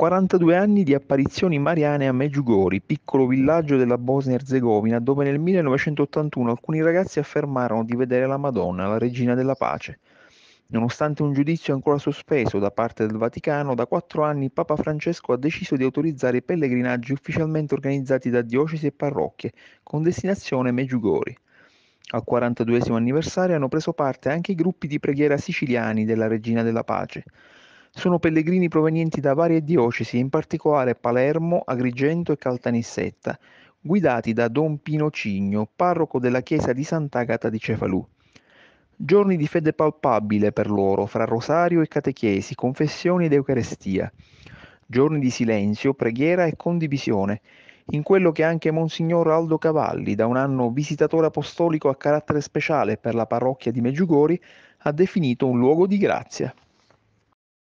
42 anni di apparizioni mariane a Meggiugori, piccolo villaggio della Bosnia-Herzegovina, dove nel 1981 alcuni ragazzi affermarono di vedere la Madonna, la regina della pace. Nonostante un giudizio ancora sospeso da parte del Vaticano, da quattro anni Papa Francesco ha deciso di autorizzare i pellegrinaggi ufficialmente organizzati da diocesi e parrocchie, con destinazione Meggiugori. Al 42 anniversario hanno preso parte anche i gruppi di preghiera siciliani della Regina della Pace sono pellegrini provenienti da varie diocesi, in particolare Palermo, Agrigento e Caltanissetta, guidati da Don Pino Cigno, parroco della chiesa di Sant'Agata di Cefalù. Giorni di fede palpabile per loro, fra rosario e catechesi, confessioni ed eucarestia. Giorni di silenzio, preghiera e condivisione, in quello che anche Monsignor Aldo Cavalli, da un anno visitatore apostolico a carattere speciale per la parrocchia di Meggiugori, ha definito un luogo di grazia.